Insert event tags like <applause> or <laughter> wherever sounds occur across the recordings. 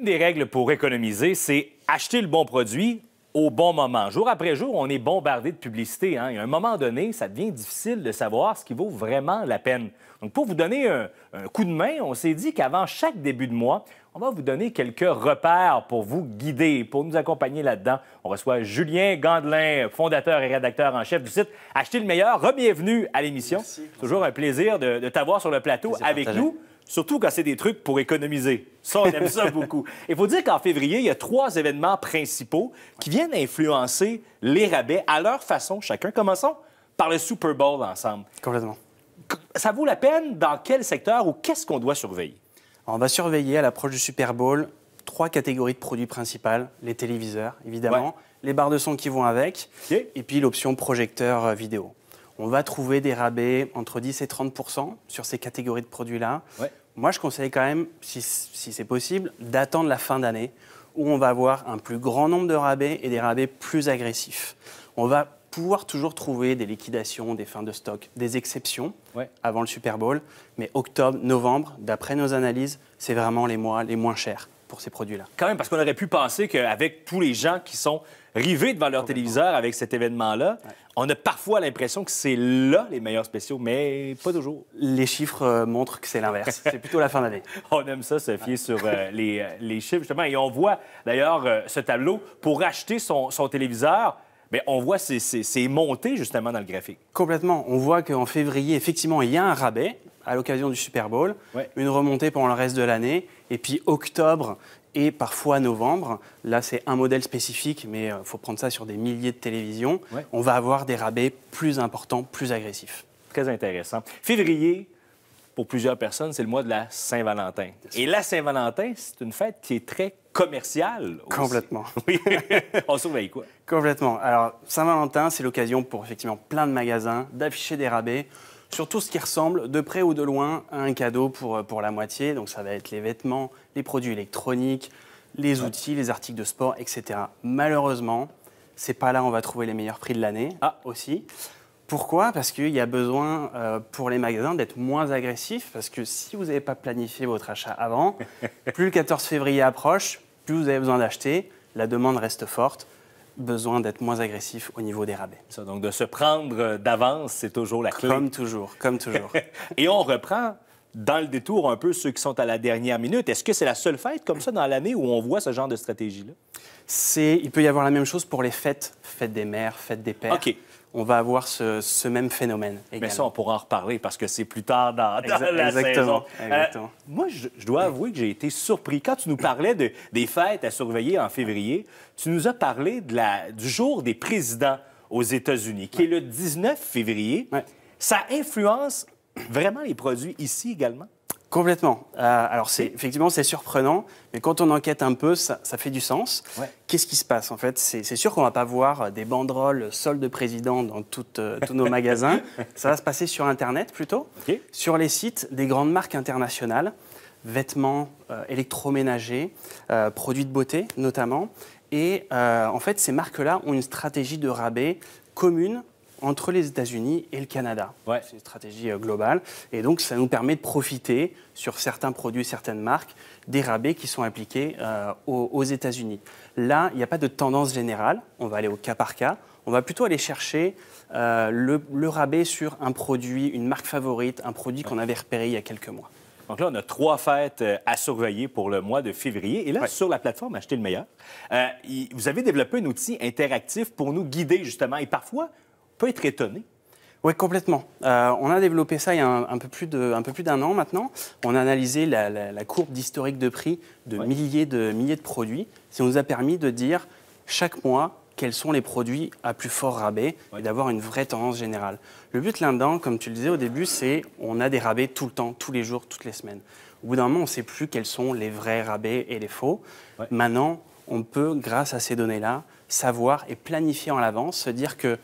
Une des règles pour économiser, c'est acheter le bon produit au bon moment. Jour après jour, on est bombardé de publicité. Hein. à un moment donné, ça devient difficile de savoir ce qui vaut vraiment la peine. Donc, pour vous donner un, coup de main, on s'est dit qu'avant chaque début de mois, on va vous donner quelques repères pour vous guider, pour nous accompagner là-dedans. On reçoit Julien Gandelin, fondateur et rédacteur en chef du site Acheter le meilleur. Rebienvenue à l'émission. Toujours un plaisir de, t'avoir sur le plateau avec nous. Surtout quand c'est des trucs pour économiser. Ça, on aime ça <laughs> beaucoup. Il faut dire qu'en février, il y a trois événements principaux qui viennent influencer les rabais à leur façon, chacun. Commençons par le Super Bowl ensemble. Complètement. Ça vaut la peine dans quel secteur ou qu'est-ce qu'on doit surveiller? On va surveiller à l'approche du Super Bowl trois catégories de produits principales, les téléviseurs, évidemment, les barres de son qui vont avec, et puis l'option projecteur euh, vidéo. On va trouver des rabais entre 10 et 30 sur ces catégories de produits-là. Moi, je conseille quand même, si, c'est possible, d'attendre la fin d'année où on va avoir un plus grand nombre de rabais et des rabais plus agressifs. On va pouvoir toujours trouver des liquidations, des fins de stock, des exceptions avant le Super Bowl. Mais octobre, novembre, d'après nos analyses, c'est vraiment les mois les moins chers pour ces produits-là. Quand même, parce qu'on aurait pu penser qu'avec tous les gens qui sont rivés devant leur téléviseur avec cet événement-là. On a parfois l'impression que c'est là les meilleurs spéciaux, mais pas toujours. Les chiffres euh, montrent que c'est l'inverse. <laughs> c'est plutôt la fin d'année. On aime ça se fier sur euh, les, euh, les, chiffres, justement. Et on voit d'ailleurs ce tableau pour acheter son, téléviseur. Mais on voit c'est justement dans le graphique. Complètement. On voit qu'en février, effectivement, il y a un rabais à l'occasion du Super Bowl, une remontée pendant le reste de l'année, et puis octobre, et parfois novembre. Là, c'est un modèle spécifique, mais il euh, faut prendre ça sur des milliers de télévisions. On va avoir des rabais plus importants, plus agressifs. Très intéressant. Février, pour plusieurs personnes, c'est le mois de la Saint-Valentin. Et la Saint-Valentin, c'est une fête qui est très commerciale. Complètement. <laughs> Oui. On surveille quoi? Complètement. Alors, Saint-Valentin, c'est l'occasion pour effectivement plein de magasins d'afficher des rabais sur tout ce qui ressemble de près ou de loin à un cadeau pour, euh, pour la moitié. Donc ça va être les vêtements, les produits électroniques, les outils, les articles de sport, etc. Malheureusement, c'est pas là où on va trouver les meilleurs prix de l'année. Ah, aussi. Pourquoi Parce qu'il y a besoin euh, pour les magasins d'être moins agressifs, parce que si vous n'avez pas planifié votre achat avant, <laughs> plus le 14 février approche, plus vous avez besoin d'acheter, la demande reste forte besoin d'être moins agressif au niveau des rabais. Ça, donc de se prendre d'avance, c'est toujours la clé. Comme toujours, comme toujours. <laughs> Et on reprend dans le détour un peu ceux qui sont à la dernière minute. Est-ce que c'est la seule fête comme ça dans l'année où on voit ce genre de stratégie-là? Il peut y avoir la même chose pour les fêtes, fête des mères, fête des pères. OK on va avoir ce, même phénomène. Également. Mais ça, on pourra en reparler parce que c'est plus tard dans, la Exactement. Euh, moi, je, dois avouer que j'ai été surpris. Quand tu nous parlais des fêtes à surveiller en février, tu nous as parlé du jour des présidents aux États-Unis, qui est le 19 février. Ça influence vraiment les produits ici également? Complètement. Euh, alors effectivement c'est surprenant, mais quand on enquête un peu, ça, fait du sens. Qu'est-ce qui se passe en fait C'est sûr qu'on va pas voir des banderoles solde président dans euh, tous nos magasins. <laughs> Ça va se passer sur Internet plutôt, sur les sites des grandes marques internationales, vêtements, euh, électroménagers, produits de beauté notamment. Et en fait, ces marques-là ont une stratégie de rabais commune entre les États-Unis et le Canada. C'est une stratégie euh, globale. Et donc, ça nous permet de profiter sur certains produits, certaines marques, des rabais qui sont appliqués euh, aux, États-Unis. Là, il n'y a pas de tendance générale. On va aller au cas par cas. On va plutôt aller chercher euh, le, rabais sur un produit, une marque favorite, un produit qu'on avait repéré il y a quelques mois. Donc là, on a trois fêtes à surveiller pour le mois de février. Et là, sur la plateforme Acheter le meilleur, vous avez développé un outil interactif pour nous guider justement et parfois peut être étonné. Oui, complètement. Euh, on a développé ça il y a un, peu plus d'un an maintenant. On a analysé la, courbe d'historique de prix de, milliers de milliers de produits. Ça nous a permis de dire chaque mois quels sont les produits à plus fort rabais et d'avoir une vraie tendance générale. Le but là-dedans, comme tu le disais au début, c'est on a des rabais tout le temps, tous les jours, toutes les semaines. Au bout d'un moment, on ne sait plus quels sont les vrais rabais et les faux. Maintenant, on peut, grâce à ces données-là, savoir et planifier en avance, se dire que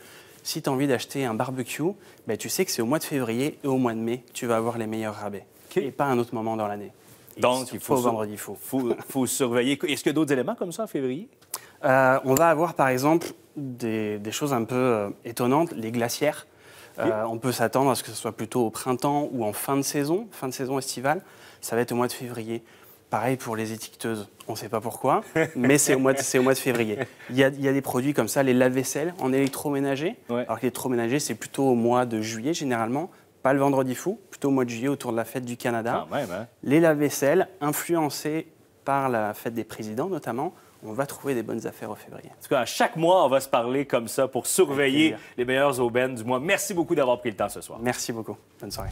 si tu as envie d'acheter un barbecue, ben, tu sais que c'est au mois de février et au mois de mai que tu vas avoir les meilleurs rabais. Et pas à un autre moment dans l'année. Donc, il faut, vendredi, il faut. faut, <laughs> surveiller. Est-ce qu'il y a d'autres éléments comme ça en février? Euh, on va avoir, par exemple, des, choses un peu euh, étonnantes, les glacières. Euh, on peut s'attendre à ce que ce soit plutôt au printemps ou en fin de saison, fin de saison estivale. Ça va être au mois de février. Pareil pour les étiqueteuses, on ne sait pas pourquoi, mais c'est au, mois de, au mois de février. Il y, a, des produits comme ça, les lave-vaisselle en électroménager, alors que l'électroménager, c'est plutôt au mois de juillet généralement, pas le vendredi fou, plutôt au mois de juillet autour de la fête du Canada. Ah, bah. Les lave-vaisselle, influencés par la fête des présidents notamment, on va trouver des bonnes affaires au février. En tout cas, à chaque mois, on va se parler comme ça pour surveiller les meilleures aubaines du mois. Merci beaucoup d'avoir pris le temps ce soir. Merci beaucoup. Bonne soirée.